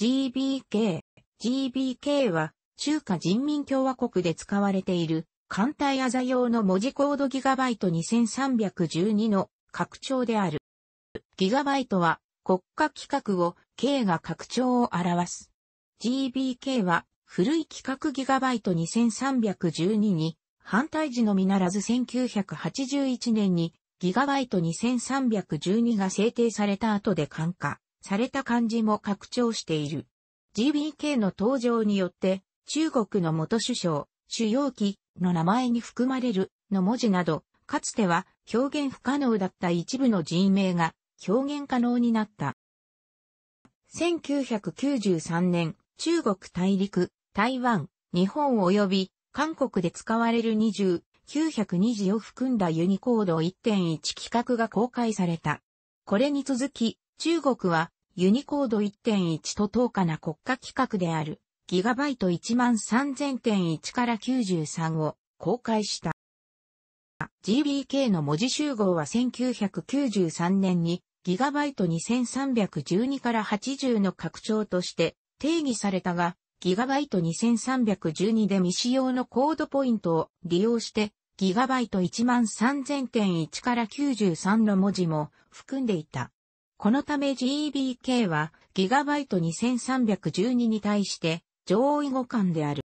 GBK。GBK は中華人民共和国で使われている艦隊アザ用の文字コードギガバイト2312の拡張である。ギガバイトは国家規格を K が拡張を表す。GBK は古い規格ギガバイト2312に反対時のみならず1981年にギガバイト2312が制定された後で管化。された漢字も拡張している。GBK の登場によって、中国の元首相、主要機の名前に含まれるの文字など、かつては表現不可能だった一部の人名が表現可能になった。1993年、中国大陸、台湾、日本及び韓国で使われる20、920を含んだユニコード1.1規格が公開された。これに続き、中国はユニコード1.1と等価な国家規格であるギガバイト13000.1から93を公開した。GBK の文字集合は1993年にギガバイト2312から80の拡張として定義されたが、ギガバイト2312で未使用のコードポイントを利用してギガバイト13000.1から93の文字も含んでいた。このため GBK は GB2312 に対して上位互換である。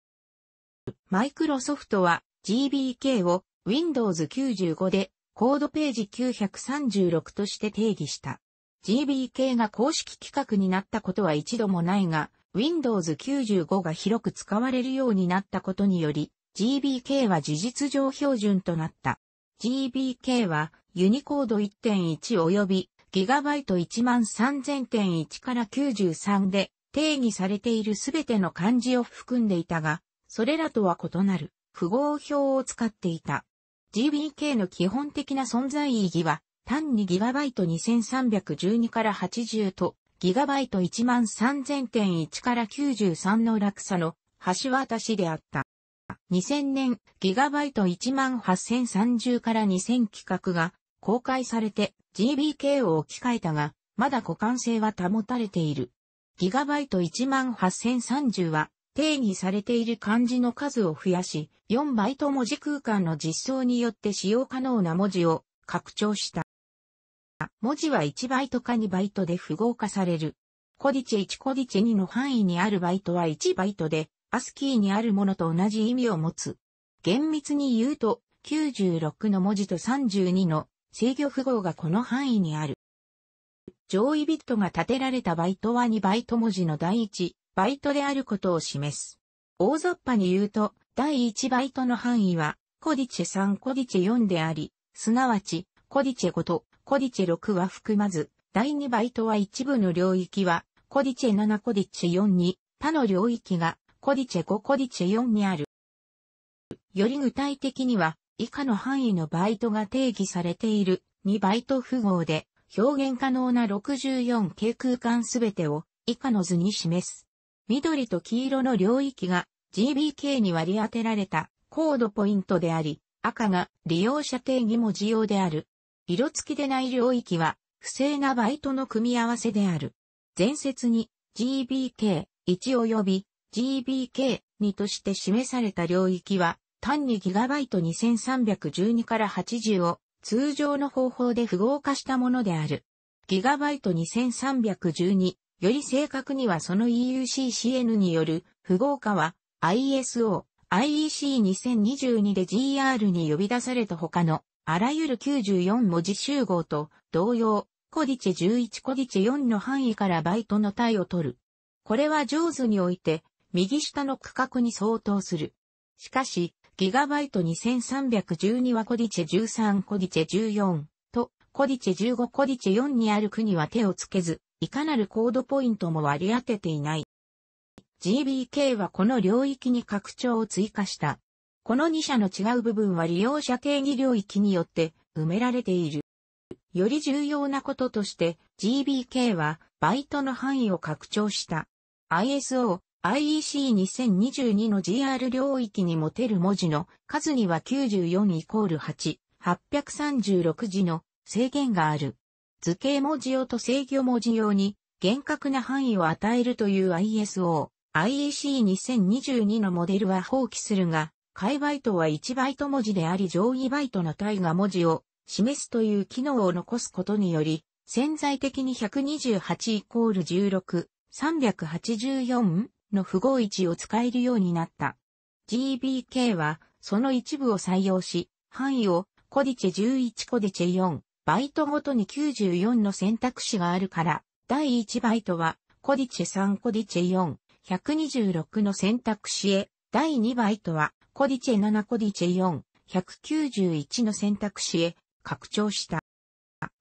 マイクロソフトは GBK を Windows 95でコードページ936として定義した。GBK が公式規格になったことは一度もないが、Windows 95が広く使われるようになったことにより、GBK は事実上標準となった。GBK はユニコード1.1及び GB13000.1 から93で定義されているすべての漢字を含んでいたが、それらとは異なる符号表を使っていた。GBK の基本的な存在意義は、単に GB2312 から80と GB13000.1 から93の落差の橋渡しであった。2000年 GB18030 から2000規格が公開されて GBK を置き換えたが、まだ互換性は保たれている。g b 18030は定義されている漢字の数を増やし、4バイト文字空間の実装によって使用可能な文字を拡張した。文字は1バイトか2バイトで符号化される。コディチ1コディチ2の範囲にあるバイトは1バイトで、アスキーにあるものと同じ意味を持つ。厳密に言うと、96の文字と32の制御符号がこの範囲にある。上位ビットが立てられたバイトは2バイト文字の第1バイトであることを示す。大雑把に言うと、第1バイトの範囲は、コディチェ3コディチェ4であり、すなわち、コディチェ5とコディチェ6は含まず、第2バイトは一部の領域は、コディチェ7コディチェ4に、他の領域が、コディチェ5コディチェ4にある。より具体的には、以下の範囲のバイトが定義されている2バイト符号で表現可能な64系空間すべてを以下の図に示す。緑と黄色の領域が GBK に割り当てられたコードポイントであり、赤が利用者定義も需要である。色付きでない領域は不正なバイトの組み合わせである。前説に GBK1 及び GBK2 として示された領域は単に GB2312 から80を通常の方法で符号化したものである。GB2312 より正確にはその EUCCN による符号化は ISO、IEC2022 で GR に呼び出された他のあらゆる94文字集合と同様、コディチェ11コディチェ4の範囲からバイトの体を取る。これは上手において右下の区画に相当する。しかし、ギガバイト2312はコディチェ13コディチェ14とコディチェ15コディチェ4にある区には手をつけず、いかなるコードポイントも割り当てていない。GBK はこの領域に拡張を追加した。この2社の違う部分は利用者定義領域によって埋められている。より重要なこととして GBK はバイトの範囲を拡張した。ISO IEC2022 の GR 領域に持てる文字の数には94イコール8、836字の制限がある。図形文字用と制御文字用に厳格な範囲を与えるという ISO、IEC2022 のモデルは放棄するが、解バイトは1バイト文字であり上位バイトの対が文字を示すという機能を残すことにより、潜在的に128イコール16、384? の符号1を使えるようになった。GBK は、その一部を採用し、範囲をコディチェ11コディチェ4、バイトごとに94の選択肢があるから、第1バイトは、コディチェ3コディチェ4、126の選択肢へ、第2バイトは、コディチェ7コディチェ4、191の選択肢へ拡張した。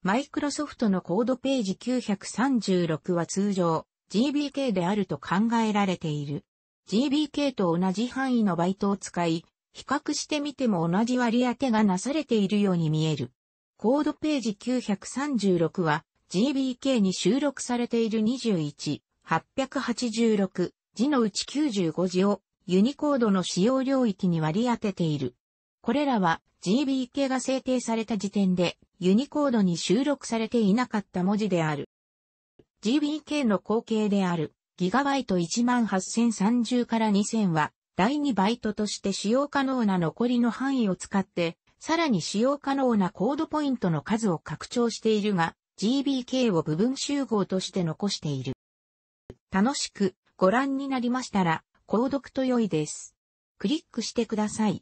マイクロソフトのコードページ936は通常、GBK であると考えられている。GBK と同じ範囲のバイトを使い、比較してみても同じ割り当てがなされているように見える。コードページ936は GBK に収録されている21、886字のうち95字をユニコードの使用領域に割り当てている。これらは GBK が制定された時点でユニコードに収録されていなかった文字である。GBK の後継であるギガバイト18030から2000は第2バイトとして使用可能な残りの範囲を使ってさらに使用可能なコードポイントの数を拡張しているが GBK を部分集合として残している。楽しくご覧になりましたら購読と良いです。クリックしてください。